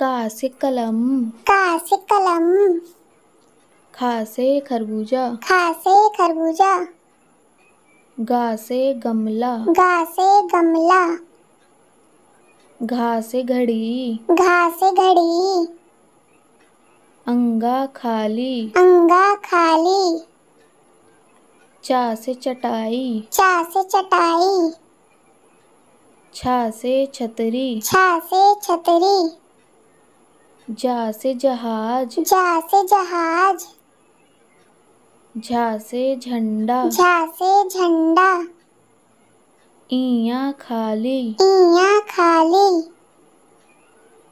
कासे कलम कासे कलम खासे खरबूजा खासे खरबूजा घासे गमला घासे गमला घासे घड़ी घासे घड़ी अंगा खाली अंगा खाली चासे चटाई चासे चटाई छासे छतरी छासे छतरी जा से जहाज जा से जहाज झा से झंडा झा से झंडा इया खाली इया खाली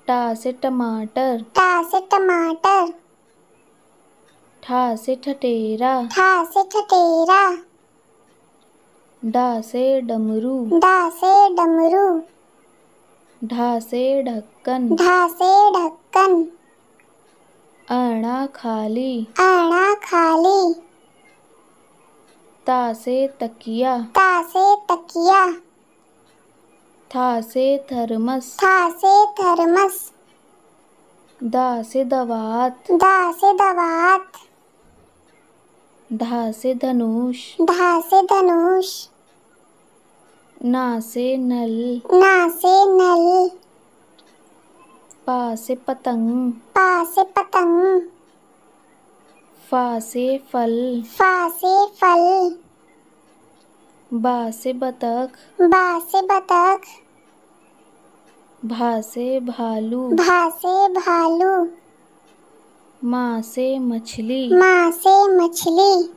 टा से टमाटर टा से टमाटर ठा से ठटेरा ठा से ठटेरा डा से डमरू डा से डमरू ढा से ढक्कन ढा से ढक्कन बर्तन अणा खाली अणा खाली तासे तकिया तासे तकिया थासे थर्मस थासे थर्मस दासे दवात दासे दवात धासे धनुष धासे धनुष नासे नल नासे नल पा से पतंग पा से पतंग फा से फल फा से फल बा से बतख बा से बतख भा से भालू भा से भालू माँ से मछली माँ से मछली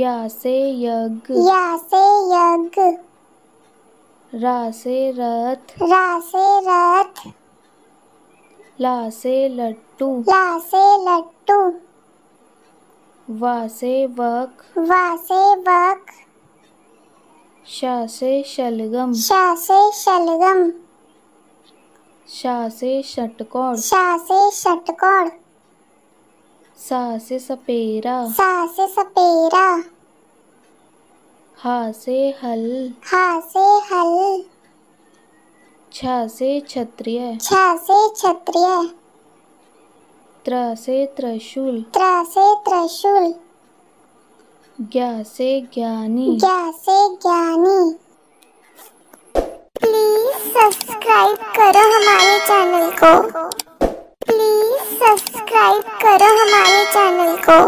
या से यज्ञ या से यज्ञ रा से रथ रा से रथ ला से लट्टू ला से लट्टू वा से वक वा से वक शा से शलगम शा से शलगम शा से षटकोण शा से षटकोण सा से सपेरा सा से सपेरा हा से हल हा से हल छा से क्षत्रिय छा से क्षत्रिय त्र से त्रशूल त्र से त्रशूल ज्ञा से ज्ञानी ज्ञा से ज्ञानी प्लीज सब्सक्राइब करो हमारे चैनल को प्लीज सब्सक्राइब करो हमारे चैनल को